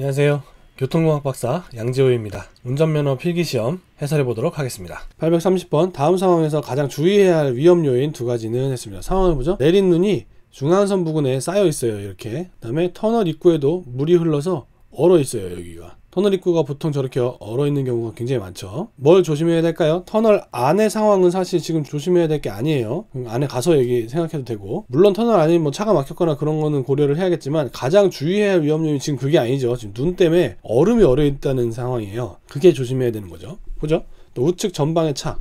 안녕하세요. 교통공학 박사 양지호입니다. 운전면허 필기시험 해설해 보도록 하겠습니다. 830번 다음 상황에서 가장 주의해야 할 위험 요인 두 가지는 했습니다. 상황을 보죠. 내린 눈이 중앙선 부근에 쌓여 있어요. 이렇게. 그 다음에 터널 입구에도 물이 흘러서 얼어 있어요. 여기가. 터널 입구가 보통 저렇게 얼어 있는 경우가 굉장히 많죠 뭘 조심해야 될까요 터널 안의 상황은 사실 지금 조심해야 될 게 아니에요 음, 안에 가서 얘기 생각해도 되고 물론 터널 안에 뭐 차가 막혔거나 그런 거는 고려를 해야겠지만 가장 주의해야 할 위험요인이 지금 그게 아니죠 지금 눈 때문에 얼음이 얼어 있다는 상황이에요 그게 조심해야 되는 거죠 보죠 또 우측 전방의 차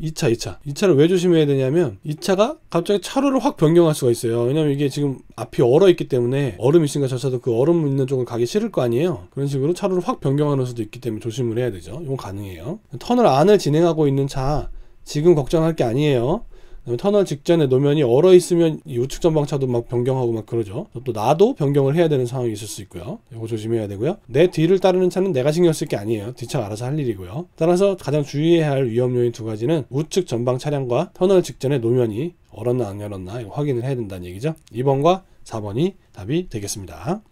2차, 2차. 2차를 왜 조심해야 되냐면 2차가 갑자기 차로를 확 변경할 수가 있어요. 왜냐면 이게 지금 앞이 얼어 있기 때문에 얼음 있으니까 저차도 그 얼음 있는 쪽을 가기 싫을 거 아니에요. 그런 식으로 차로를 확 변경하는 수도 있기 때문에 조심을 해야 되죠. 이건 가능해요. 터널 안을 진행하고 있는 차 지금 걱정할 게 아니에요. 터널 직전에 노면이 얼어 있으면 우측 전방차도 막 변경하고 막 그러죠. 또 나도 변경을 해야 되는 상황이 있을 수 있고요. 이거 조심해야 되고요. 내 뒤를 따르는 차는 내가 신경 쓸 게 아니에요. 뒤차 알아서 할 일이고요. 따라서 가장 주의해야 할 위험 요인 두 가지는 우측 전방 차량과 터널 직전에 노면이 얼었나 안 얼었나 확인을 해야 된다는 얘기죠. 2번과 4번이 답이 되겠습니다.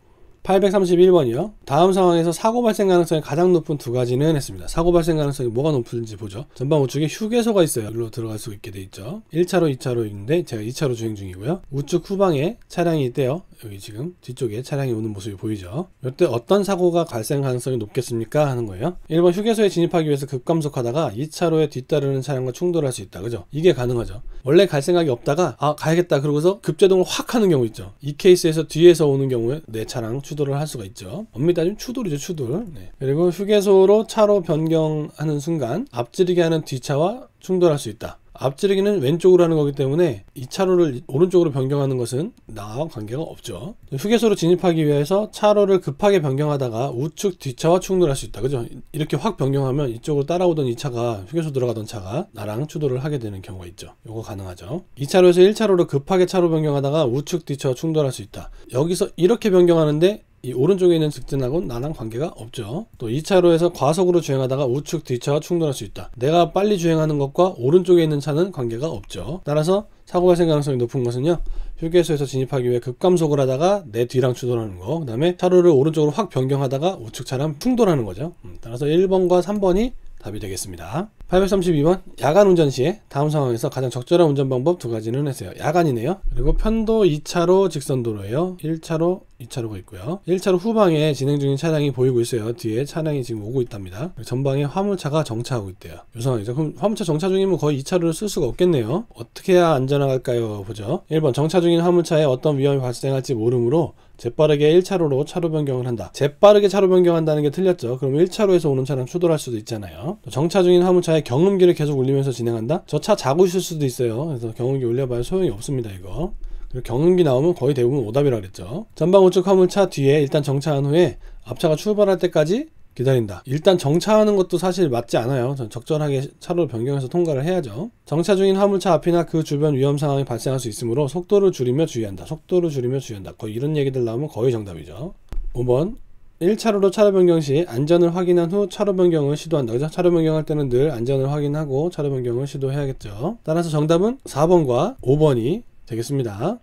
831번이요. 다음 상황에서 사고 발생 가능성이 가장 높은 두 가지는 했습니다. 사고 발생 가능성이 뭐가 높은지 보죠. 전방 우측에 휴게소가 있어요. 일로 들어갈 수 있게 돼 있죠. 1차로, 2차로있는데 제가 2차로 주행 중이고요. 우측 후방에 차량이 있대요. 여기 지금 뒤쪽에 차량이 오는 모습이 보이죠 이때 어떤 사고가 발생 가능성이 높겠습니까 하는 거예요 1번 휴게소에 진입하기 위해서 급감속하다가 2차로에 뒤따르는 차량과 충돌할 수 있다 그죠 이게 가능하죠 원래 갈 생각이 없다가 아 가야겠다 그러고서 급제동을 확 하는 경우 있죠 이 케이스에서 뒤에서 오는 경우에 내 차랑 추돌을 할 수가 있죠 엄밀히 따지면 추돌이죠 추돌 네. 그리고 휴게소로 차로 변경하는 순간 앞지르게 하는 뒤차와 충돌할 수 있다 앞지르기는 왼쪽으로 하는 거기 때문에 이차로를 오른쪽으로 변경하는 것은 나와 관계가 없죠. 휴게소로 진입하기 위해서 차로를 급하게 변경하다가 우측 뒷차와 충돌할 수 있다. 그죠? 이렇게 확 변경하면 이쪽으로 따라오던 이차가 휴게소 들어가던 차가 나랑 추돌을 하게 되는 경우가 있죠. 이거 가능하죠. 2차로에서 1차로로 급하게 차로 변경하다가 우측 뒷차와 충돌할 수 있다. 여기서 이렇게 변경하는데 이 오른쪽에 있는 직진하고는 나랑 관계가 없죠. 또 2차로에서 과속으로 주행하다가 우측 뒤차와 충돌할 수 있다. 내가 빨리 주행하는 것과 오른쪽에 있는 차는 관계가 없죠. 따라서 사고 발생 가능성이 높은 것은요. 휴게소에서 진입하기 위해 급감속을 하다가 내 뒤랑 충돌하는 거, 그 다음에 차로를 오른쪽으로 확 변경하다가 우측 차랑 충돌하는 거죠. 음, 따라서 1번과 3번이 답이 되겠습니다. 832번 야간 운전 시에 다음 상황에서 가장 적절한 운전 방법 두 가지는 했어요. 야간이네요. 그리고 편도 2차로 직선 도로예요. 1차로 2차로가 있고요. 1차로 후방에 진행 중인 차량이 보이고 있어요. 뒤에 차량이 지금 오고 있답니다. 전방에 화물차가 정차하고 있대요. 이 상황이죠. 그럼 화물차 정차 중이면 거의 2차로를 쓸 수가 없겠네요. 어떻게 해야 안전할까요? 보죠. 1번 정차 중인 화물차에 어떤 위험이 발생할지 모르므로 재빠르게 1차로로 차로 변경을 한다. 재빠르게 차로 변경한다는 게 틀렸죠. 그럼 1차로에서 오는 차량 추돌할 수도 있잖아요. 정차 중인 화물차에 나의 경음기를 계속 울리면서 진행한다? 저 차 자고 있을 수도 있어요. 그래서 경음기 올려봐야 소용이 없습니다, 이거. 그리고 경음기 나오면 거의 대부분 오답이라 그랬죠. 전방 우측 화물차 뒤에 일단 정차한 후에 앞차가 출발할 때까지 기다린다. 일단 정차하는 것도 사실 맞지 않아요. 적절하게 차로 변경해서 통과를 해야죠. 정차 중인 화물차 앞이나 그 주변 위험 상황이 발생할 수 있으므로 속도를 줄이며 주의한다. 속도를 줄이며 주의한다. 거의 이런 얘기들 나오면 거의 정답이죠. 5번 1차로로 차로 변경 시 안전을 확인한 후 차로 변경을 시도한다. 그죠? 차로 변경할 때는 늘 안전을 확인하고 차로 변경을 시도해야겠죠. 따라서 정답은 4번과 5번이 되겠습니다.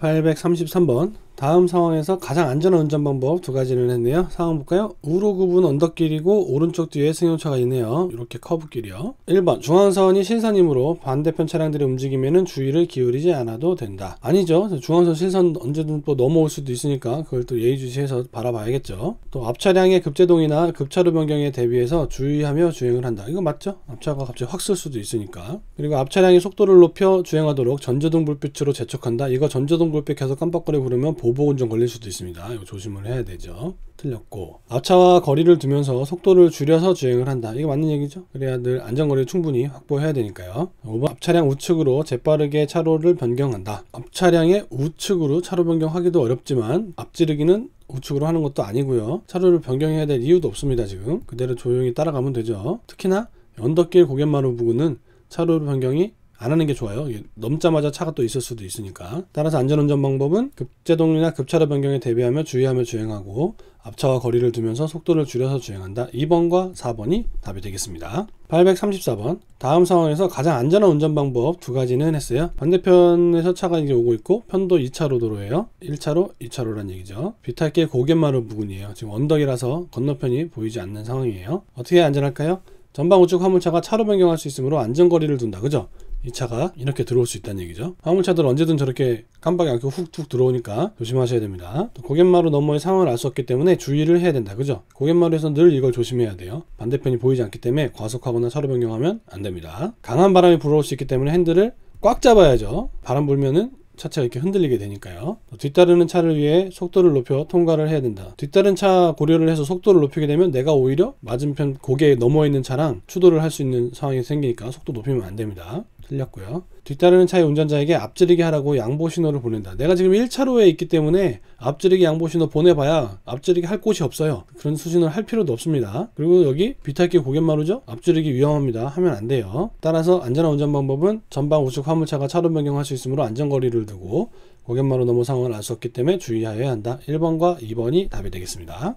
833번 다음 상황에서 가장 안전한 운전 방법 두 가지를 했네요. 상황 볼까요? 우로 구분 언덕길이고 오른쪽 뒤에 승용차가 있네요. 이렇게 커브길이요. 1번 중앙선이 신선이므로 반대편 차량들이 움직이면 주의를 기울이지 않아도 된다. 아니죠. 중앙선 신선 언제든 또 넘어올 수도 있으니까 그걸 또 예의주시해서 바라봐야겠죠. 또 앞차량의 급제동이나 급차로 변경에 대비해서 주의하며 주행을 한다. 이거 맞죠? 앞차가 갑자기 확 쓸 수도 있으니까. 그리고 앞차량이 속도를 높여 주행하도록 전조등 불빛으로 재촉한다. 이거 전조등 불빛 계속 깜빡거리 고그러면보 보복운전 걸릴 수도 있습니다. 이거 조심을 해야 되죠. 틀렸고 앞차와 거리를 두면서 속도를 줄여서 주행을 한다. 이거 맞는 얘기죠? 그래야 늘 안전거리를 충분히 확보해야 되니까요. 5번 앞차량 우측으로 재빠르게 차로를 변경한다. 앞차량의 우측으로 차로 변경하기도 어렵지만 앞지르기는 우측으로 하는 것도 아니고요. 차로를 변경해야 될 이유도 없습니다. 지금 그대로 조용히 따라가면 되죠. 특히나 언덕길 고갯마루 부근은 차로 변경이 안 하는 게 좋아요. 넘자마자 차가 또 있을 수도 있으니까. 따라서 안전운전 방법은 급제동이나 급차로 변경에 대비하며 주의하며 주행하고 앞차와 거리를 두면서 속도를 줄여서 주행한다. 2번과 4번이 답이 되겠습니다. 834번. 다음 상황에서 가장 안전한 운전 방법 두 가지는 했어요. 반대편에서 차가 이제 오고 있고 편도 2차로 도로예요. 1차로, 2차로란 얘기죠. 비탈길 고갯마루 부근이에요. 지금 언덕이라서 건너편이 보이지 않는 상황이에요. 어떻게 안전할까요? 전방 우측 화물차가 차로 변경할 수 있으므로 안전거리를 둔다. 그죠? 이 차가 이렇게 들어올 수 있다는 얘기죠. 화물차들 언제든 저렇게 깜빡이 안고 훅훅 들어오니까 조심하셔야 됩니다. 고갯마루 너머의 상황을 알 수 없기 때문에 주의를 해야 된다. 그죠? 고갯마루에서 늘 이걸 조심해야 돼요. 반대편이 보이지 않기 때문에 과속하거나 차로 변경하면 안 됩니다. 강한 바람이 불어올 수 있기 때문에 핸들을 꽉 잡아야죠. 바람 불면은 차체가 이렇게 흔들리게 되니까요. 뒤따르는 차를 위해 속도를 높여 통과를 해야 된다. 뒤따른 차 고려를 해서 속도를 높이게 되면 내가 오히려 맞은편 고개에 넘어 있는 차랑 추돌을 할 수 있는 상황이 생기니까 속도 높이면 안 됩니다. 틀렸고요. 뒤따르는 차의 운전자에게 앞지르기 하라고 양보 신호를 보낸다. 내가 지금 1차로에 있기 때문에 앞지르기 양보 신호 보내봐야 앞지르기 할 곳이 없어요. 그런 수신을할 필요도 없습니다. 그리고 여기 비탈길 고갯마루죠? 앞지르기 위험합니다. 하면 안 돼요. 따라서 안전한 운전 방법은 전방 우측 화물차가 차로 변경할 수 있으므로 안전거리를 두고 고갯마루 넘어 상황을 알 수 없기 때문에 주의하여야 한다. 1번과 2번이 답이 되겠습니다.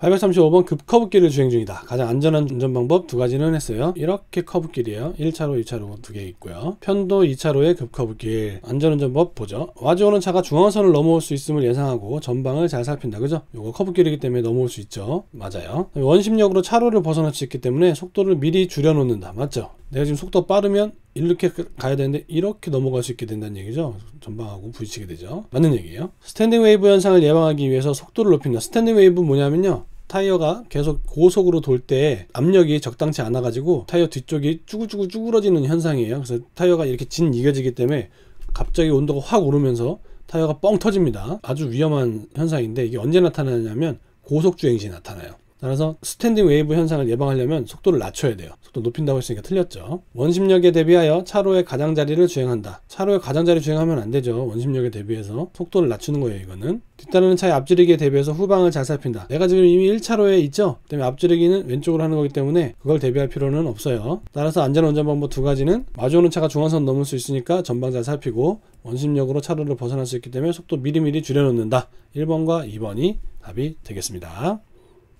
835번 급커브길을 주행 중이다. 가장 안전한 운전 방법 두 가지는 했어요. 이렇게 커브길이에요. 1차로, 2차로 두 개 있고요. 편도 2차로의 급커브길. 안전운전법 보죠. 와주오는 차가 중앙선을 넘어올 수 있음을 예상하고 전방을 잘 살핀다. 그죠? 이거 커브길이기 때문에 넘어올 수 있죠. 맞아요. 원심력으로 차로를 벗어날 수 있기 때문에 속도를 미리 줄여놓는다. 맞죠? 내가 지금 속도 빠르면 이렇게 가야 되는데 이렇게 넘어갈 수 있게 된다는 얘기죠. 전방하고 부딪히게 되죠. 맞는 얘기예요. 스탠딩 웨이브 현상을 예방하기 위해서 속도를 높인다. 스탠딩 웨이브 뭐냐면요. 타이어가 계속 고속으로 돌 때 압력이 적당치 않아 가지고 타이어 뒤쪽이 쭈글쭈글 쭈그러지는 현상이에요 그래서 타이어가 이렇게 진 이겨지기 때문에 갑자기 온도가 확 오르면서 타이어가 뻥 터집니다 아주 위험한 현상인데 이게 언제 나타나냐면 고속주행 시 나타나요 따라서 스탠딩 웨이브 현상을 예방하려면 속도를 낮춰야 돼요. 속도 높인다고 했으니까 틀렸죠. 원심력에 대비하여 차로의 가장자리를 주행한다. 차로의 가장자리 주행하면 안 되죠. 원심력에 대비해서 속도를 낮추는 거예요. 이거는 뒤따르는 차의 앞지르기에 대비해서 후방을 잘 살핀다. 내가 지금 이미 1차로에 있죠. 그다음에 앞지르기는 왼쪽으로 하는 거기 때문에 그걸 대비할 필요는 없어요. 따라서 안전 운전 방법 두 가지는 마주오는 차가 중앙선 넘을 수 있으니까 전방 잘 살피고 원심력으로 차로를 벗어날 수 있기 때문에 속도 미리미리 줄여놓는다. 1번과 2번이 답이 되겠습니다.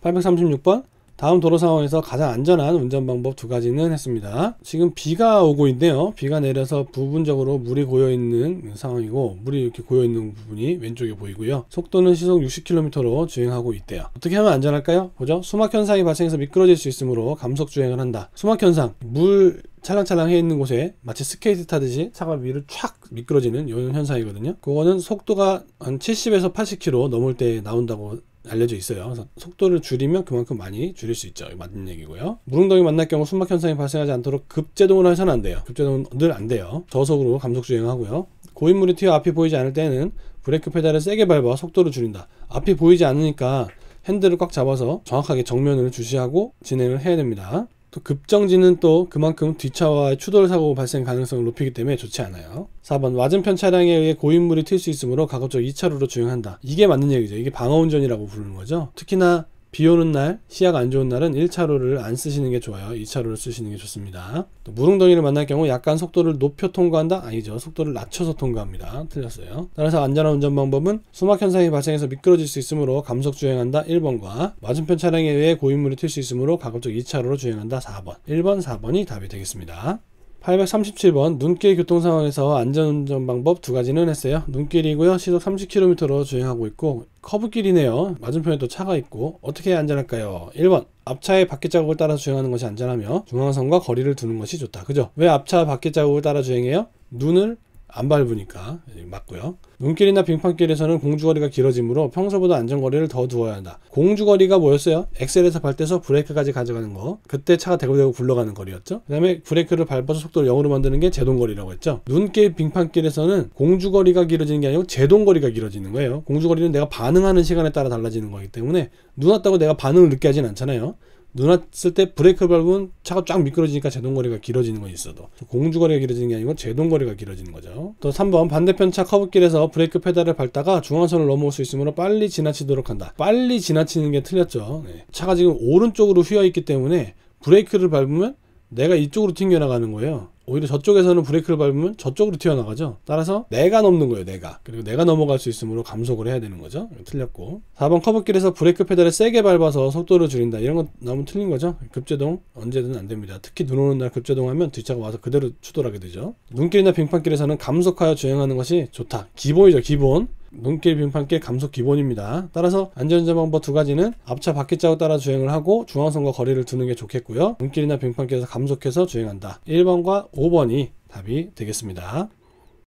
836번 다음 도로 상황에서 가장 안전한 운전 방법 두 가지는 했습니다. 지금 비가 오고 있네요. 비가 내려서 부분적으로 물이 고여 있는 상황이고 물이 이렇게 고여 있는 부분이 왼쪽에 보이고요. 속도는 시속 60km로 주행하고 있대요. 어떻게 하면 안전할까요? 보죠. 수막 현상이 발생해서 미끄러질 수 있으므로 감속 주행을 한다. 수막 현상 물 찰랑찰랑 해 있는 곳에 마치 스케이트 타듯이 차가 위로 촥 미끄러지는 이런 현상이거든요. 그거는 속도가 한 70에서 80km 넘을 때 나온다고 알려져 있어요. 그래서 속도를 줄이면 그만큼 많이 줄일 수 있죠. 맞는 얘기고요. 무릉덩이 만날 경우 숨막 현상이 발생하지 않도록 급제동을 해서는 안 돼요. 급제동은 늘 안 돼요. 저속으로 감속 주행하고요. 고인물이 튀어 앞이 보이지 않을 때는 브레이크 페달을 세게 밟아 속도를 줄인다. 앞이 보이지 않으니까 핸들을 꽉 잡아서 정확하게 정면을 주시하고 진행을 해야 됩니다. 또 급정지는 또 그만큼 뒤차와의 추돌 사고 발생 가능성을 높이기 때문에 좋지 않아요. 4번 맞은편 차량에 의해 고인물이 튈 수 있으므로 가급적 2차로로 주행한다. 이게 맞는 얘기죠. 이게 방어운전이라고 부르는 거죠. 특히나 비 오는 날, 시야가 안 좋은 날은 1차로를 안 쓰시는 게 좋아요. 2차로를 쓰시는 게 좋습니다. 무릉덩이를 만날 경우 약간 속도를 높여 통과한다? 아니죠. 속도를 낮춰서 통과합니다. 틀렸어요. 따라서 안전한 운전 방법은 수막 현상이 발생해서 미끄러질 수 있으므로 감속 주행한다 1번과 맞은편 차량에 의해 고인물이 튈 수 있으므로 가급적 2차로로 주행한다 4번. 1번, 4번이 답이 되겠습니다. 837번 눈길 교통 상황에서 안전운전 방법 두 가지는 했어요. 눈길이고요. 시속 30km로 주행하고 있고 커브길이네요. 맞은편에 또 차가 있고 어떻게 안전할까요? 1번 앞차의 바퀴 자국을 따라 주행하는 것이 안전하며 중앙선과 거리를 두는 것이 좋다. 그죠? 왜 앞차 바퀴 자국을 따라 주행해요? 눈을 안 밟으니까 예, 맞고요. 눈길이나 빙판길에서는 공주거리가 길어지므로 평소보다 안전거리를 더 두어야 한다. 공주거리가 뭐였어요? 엑셀에서 밟대서 브레이크까지 가져가는 거. 그때 차가 대고대고 굴러가는 거리였죠. 그 다음에 브레이크를 밟아서 속도를 0으로 만드는 게 제동거리라고 했죠. 눈길 빙판길에서는 공주거리가 길어지는 게 아니고 제동거리가 길어지는 거예요. 공주거리는 내가 반응하는 시간에 따라 달라지는 거기 때문에 눈 왔다고 내가 반응을 늦게 하진 않잖아요. 눈 왔을 때 브레이크를 밟으면 차가 쫙 미끄러지니까 제동거리가 길어지는 건 있어도 공주거리가 길어지는 게 아니고 제동거리가 길어지는 거죠 또 3번 반대편 차 커브길에서 브레이크 페달을 밟다가 중앙선을 넘어올 수 있으므로 빨리 지나치도록 한다 빨리 지나치는 게 틀렸죠 네. 차가 지금 오른쪽으로 휘어 있기 때문에 브레이크를 밟으면 내가 이쪽으로 튕겨나가는 거예요 오히려 저쪽에서는 브레이크를 밟으면 저쪽으로 튀어나가죠. 따라서 내가 넘는 거예요. 내가. 그리고 내가 넘어갈 수 있으므로 감속을 해야 되는 거죠. 틀렸고 4번 커브길에서 브레이크 페달을 세게 밟아서 속도를 줄인다. 이런 건 너무 틀린 거죠. 급제동 언제든 안 됩니다. 특히 눈 오는 날 급제동하면 뒷차가 와서 그대로 추돌하게 되죠. 눈길이나 빙판길에서는 감속하여 주행하는 것이 좋다. 기본이죠. 기본. 눈길 빙판길 감속 기본입니다. 따라서 안전운전 방법 두 가지는 앞차 바퀴자고 따라 주행을 하고 중앙선과 거리를 두는 게 좋겠고요. 눈길이나 빙판길에서 감속해서 주행한다. 1번과 5번이 답이 되겠습니다.